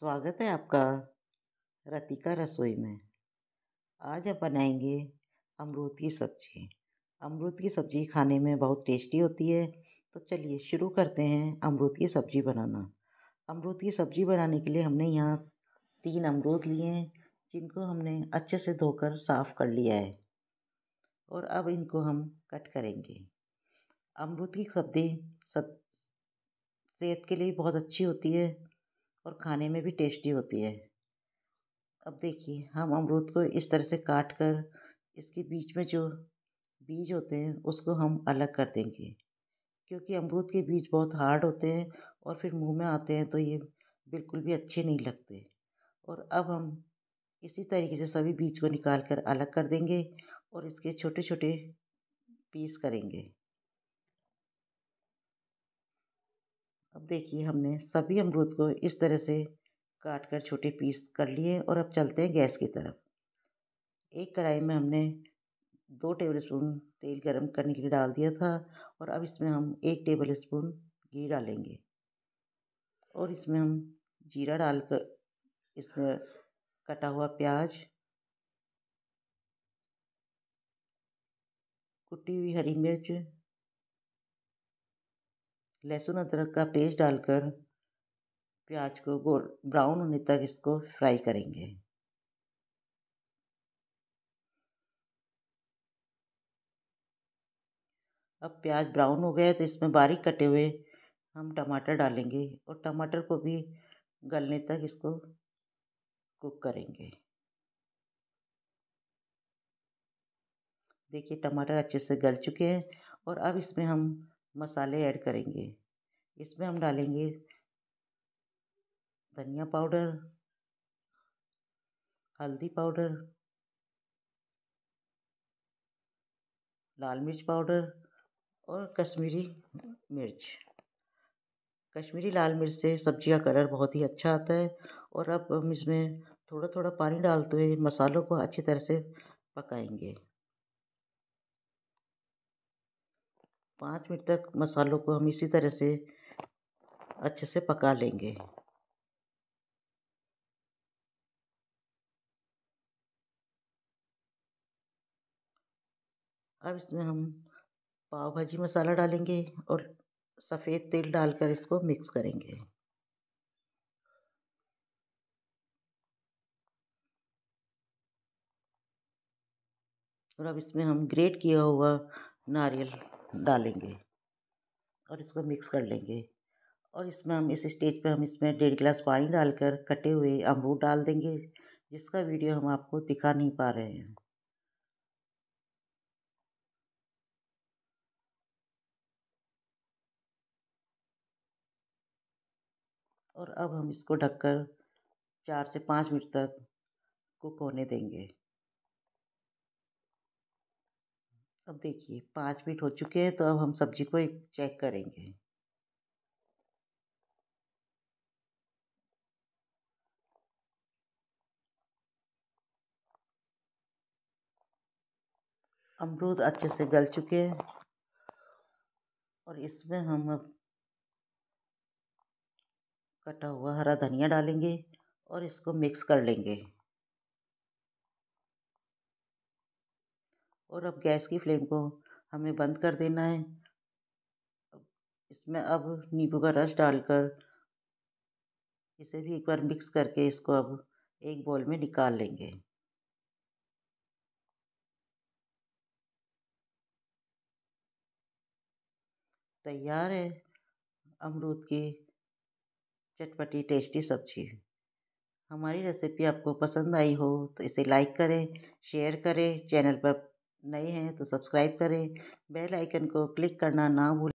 स्वागत है आपका रतिका रसोई में आज हम बनाएंगे अमरूद की सब्ज़ी अमरूद की सब्ज़ी खाने में बहुत टेस्टी होती है तो चलिए शुरू करते हैं अमरूद की सब्ज़ी बनाना अमरूद की सब्ज़ी बनाने के लिए हमने यहाँ तीन अमरूद लिए हैं जिनको हमने अच्छे से धोकर साफ़ कर लिया है और अब इनको हम कट करेंगे अमरूद की सब्ज़ी सब सेहत के लिए बहुत अच्छी होती है और खाने में भी टेस्टी होती है अब देखिए हम अमरूद को इस तरह से काट कर इसके बीच में जो बीज होते हैं उसको हम अलग कर देंगे क्योंकि अमरूद के बीज बहुत हार्ड होते हैं और फिर मुंह में आते हैं तो ये बिल्कुल भी अच्छे नहीं लगते और अब हम इसी तरीके से सभी बीज को निकाल कर अलग कर देंगे और इसके छोटे छोटे पीस करेंगे देखिए हमने सभी अमरूद को इस तरह से काट कर छोटे पीस कर लिए और अब चलते हैं गैस की तरफ एक कढ़ाई में हमने दो टेबल स्पून तेल गरम करने के लिए डाल दिया था और अब इसमें हम एक टेबल स्पून घी डालेंगे और इसमें हम जीरा डालकर इसमें कटा हुआ प्याज कुटी हुई हरी मिर्च लहसुन अदरक का पेस्ट डालकर प्याज को गोल ब्राउन होने तक इसको फ्राई करेंगे अब प्याज ब्राउन हो गया तो इसमें बारीक कटे हुए हम टमाटर डालेंगे और टमाटर को भी गलने तक इसको कुक करेंगे देखिए टमाटर अच्छे से गल चुके हैं और अब इसमें हम मसाले ऐड करेंगे इसमें हम डालेंगे धनिया पाउडर हल्दी पाउडर लाल मिर्च पाउडर और कश्मीरी मिर्च कश्मीरी लाल मिर्च से सब्जी का कलर बहुत ही अच्छा आता है और अब हम इसमें थोड़ा थोड़ा पानी डालते हुए मसालों को अच्छी तरह से पकाएंगे पाँच मिनट तक मसालों को हम इसी तरह से अच्छे से पका लेंगे अब इसमें हम पाव भाजी मसाला डालेंगे और सफ़ेद तेल डालकर इसको मिक्स करेंगे और अब इसमें हम ग्रेट किया हुआ नारियल डालेंगे और इसको मिक्स कर लेंगे और इसमें हम इस स्टेज पे हम इसमें डेढ़ गिलास पानी डालकर कटे हुए अमरूद डाल देंगे जिसका वीडियो हम आपको दिखा नहीं पा रहे हैं और अब हम इसको ढककर चार से पाँच मिनट तक कुक होने देंगे अब देखिए पाँच मिनट हो चुके हैं तो अब हम सब्जी को एक चेक करेंगे अमरूद अच्छे से गल चुके हैं और इसमें हम अब कटा हुआ हरा धनिया डालेंगे और इसको मिक्स कर लेंगे और अब गैस की फ्लेम को हमें बंद कर देना है इसमें अब नींबू का रस डालकर इसे भी एक बार मिक्स करके इसको अब एक बॉल में निकाल लेंगे तैयार है अमरूद की चटपटी टेस्टी सब्जी हमारी रेसिपी आपको पसंद आई हो तो इसे लाइक करें शेयर करें चैनल पर नए हैं तो सब्सक्राइब करें बेल आइकन को क्लिक करना ना भूलें